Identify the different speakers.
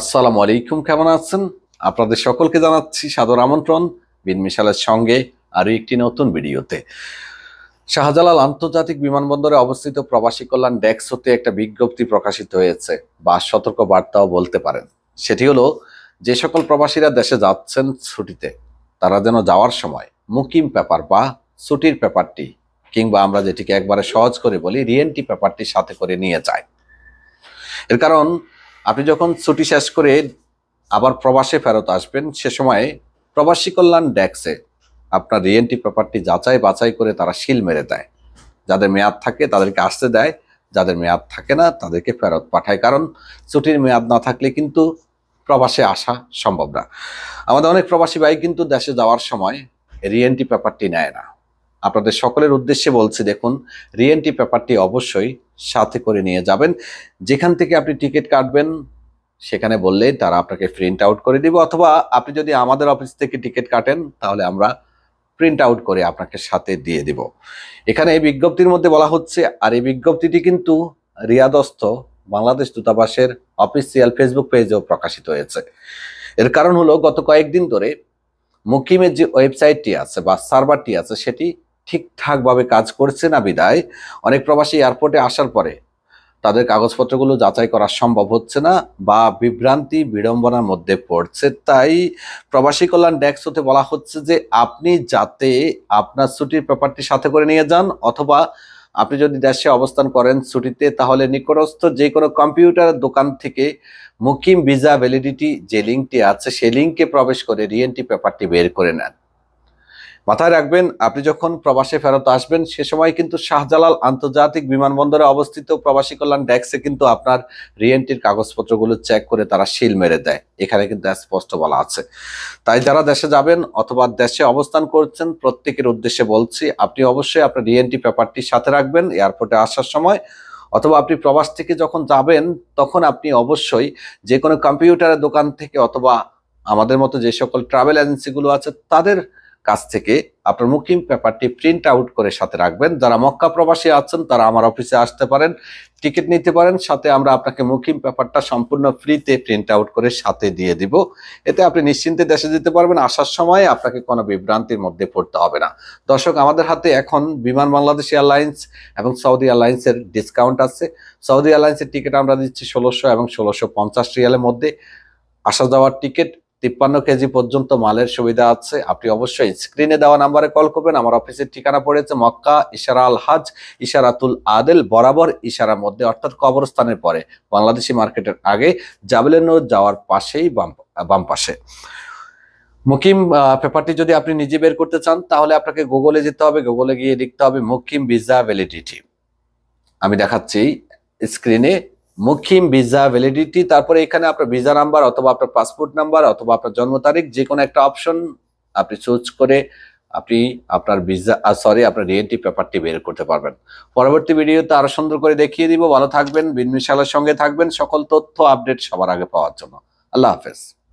Speaker 1: আসসালামু আলাইকুম কেমন আছেন আপনাদের সকলকে জানাচ্ছি সাদর আমন্ত্রণ বিন মিশালের সঙ্গে আরও একটি নতুন ভিডিওতে শাহজালাল আন্তর্জাতিক বিমানবন্দরে অবস্থিত প্রবাসী কল্যাণ ডেক্স হতে একটা বিজ্ঞপ্তি প্রকাশিত হয়েছে বা সতর্ক বার্তাও বলতে পারেন সেটি হলো যে সকল প্রবাসীরা দেশে যাচ্ছেন ছুটিতে তারা যেন যাওয়ার সময় মুকিম পেপার বা ছুটির পেপারটি কিংবা আমরা যেটিকে একবারে সহজ করে বলি রিএনটি পেপারটি সাথে করে নিয়ে যায় এর কারণ আপনি যখন ছুটি শেষ করে আবার প্রবাসে ফেরত আসবেন সে সময় প্রবাসী কল্যাণ ড্যাক্সে আপনার রিএনটি পেপারটি যাচাই বাছাই করে তারা শিল মেরে দেয় যাদের মেয়াদ থাকে তাদেরকে আসতে দেয় যাদের মেয়াদ থাকে না তাদেরকে ফেরত পাঠায় কারণ ছুটির মেয়াদ না থাকলে কিন্তু প্রবাসে আসা সম্ভব না আমাদের অনেক প্রবাসী ভাই কিন্তু দেশে যাওয়ার সময় রিএনটি পেপারটি নেয় না আপনাদের সকলের উদ্দেশ্যে বলছি দেখুন রিএনটি পেপারটি অবশ্যই সাথে করে নিয়ে যাবেন যেখান থেকে আপনি টিকিট কাটবেন সেখানে বললেই তারা আপনাকে প্রিন্ট আউট করে দিব অথবা আপনি যদি আমাদের অফিস থেকে টিকিট কাটেন তাহলে আমরা প্রিন্ট আউট করে আপনাকে সাথে দিয়ে দিব এখানে এই বিজ্ঞপ্তির মধ্যে বলা হচ্ছে আর এই বিজ্ঞপ্তিটি কিন্তু রিয়াদস্থ বাংলাদেশ দূতাবাসের অফিসিয়াল ফেসবুক পেজেও প্রকাশিত হয়েছে এর কারণ হলো গত কয়েকদিন ধরে মুকিমের যে ওয়েবসাইটটি আছে বা সার্ভারটি আছে সেটি ঠিকঠাকভাবে কাজ করছে না বিদায় অনেক প্রবাসী এয়ারপোর্টে আসার পরে তাদের কাগজপত্রগুলো যাচাই করা সম্ভব হচ্ছে না বা বিভ্রান্তি বিড়ম্বনার মধ্যে পড়ছে তাই প্রবাসী কল্যাণ ডেক্স হতে বলা হচ্ছে যে আপনি যাতে আপনার ছুটির পেপারটি সাথে করে নিয়ে যান অথবা আপনি যদি দেশে অবস্থান করেন ছুটিতে তাহলে নিকটস্থ যে কোনো কম্পিউটার দোকান থেকে মুকিম ভিসা ভ্যালিডিটি যে লিঙ্কটি আছে সেই লিঙ্কে প্রবেশ করে রিএনটি পেপারটি বের করে নেন মাথায় রাখবেন আপনি যখন প্রবাসে ফেরত আসবেন সে সময় কিন্তু শাহজালাল আন্তর্জাতিক বিমানবন্দরে অবস্থিত প্রবাসী কল্যাণ ডেস্কে কিন্তু আপনার রিএনটির কাগজপত্রগুলো চেক করে তারা সিল মেরে দেয় এখানে কিন্তু স্পষ্ট বলা আছে তাই যারা দেশে যাবেন অথবা দেশে অবস্থান করছেন প্রত্যেকের উদ্দেশ্যে বলছি আপনি অবশ্যই আপনার রিএনটি পেপারটি সাথে রাখবেন এয়ারপোর্টে আসার সময় অথবা আপনি প্রবাস থেকে যখন যাবেন তখন আপনি অবশ্যই যে কোনো কম্পিউটারের দোকান থেকে অথবা আমাদের মতো যে সকল ট্রাভেল এজেন্সিগুলো আছে তাদের কাছ থেকে আপনার মুকিম পেপারটি প্রিন্ট আউট করে সাথে রাখবেন যারা মক্কা প্রবাসী আছেন তারা আমার অফিসে আসতে পারেন টিকিট নিতে পারেন সাথে আমরা আপনাকে মুকিম পেপারটা সম্পূর্ণ ফ্রিতে প্রিন্ট আউট করে সাথে দিয়ে দিব এতে আপনি নিশ্চিন্তে দেশে যেতে পারবেন আসার সময় আপনাকে কোনো বিভ্রান্তির মধ্যে পড়তে হবে না দর্শক আমাদের হাতে এখন বিমান বাংলাদেশ এয়ারলাইন্স এবং সৌদি এয়ারলাইন্সের ডিসকাউন্ট আছে সৌদি এয়ারলাইন্সের টিকিট আমরা দিচ্ছি ষোলোশো এবং ষোলোশো পঞ্চাশ রিয়ালের মধ্যে আসা যাওয়ার টিকিট তিপ্পান্ন কেজি পর্যন্ত মালের সুবিধা আছে আপনি অবশ্যই স্ক্রিনে দেওয়া নাম্বারে কল করবেন আমার অফিসের ঠিকানা পড়েছে মক্কা ইশারা আল হাজ ইশারাতুল আদেল বরাবর ইশারার মধ্যে অর্থাৎ কবরস্থানের পরে বাংলাদেশি মার্কেটের আগে জাবেলেনোর যাওয়ার পাশেই বাম বাম পাশে মুকিম পেপারটি যদি আপনি নিজে বের করতে চান তাহলে আপনাকে গুগলে যেতে হবে গুগলে গিয়ে লিখতে হবে মুকিম ভিসা ভ্যালিডিটি আমি দেখাচ্ছি স্ক্রিনে মুখিম ভিসা ভ্যালিডিটি তারপরে এখানে আপনার ভিসা নাম্বার অথবা আপনার পাসপোর্ট নাম্বার অথবা আপনার জন্ম তারিখ যে কোনো একটা অপশন আপনি চুজ করে আপনি আপনার ভিসা সরি আপনার রিএনটি পেপারটি বের করতে পারবেন পরবর্তী ভিডিওতে আরো সুন্দর করে দেখিয়ে দিব ভালো থাকবেন বিনমিশালের সঙ্গে থাকবেন সকল তথ্য আপডেট সবার আগে পাওয়ার জন্য আল্লাহ হাফেজ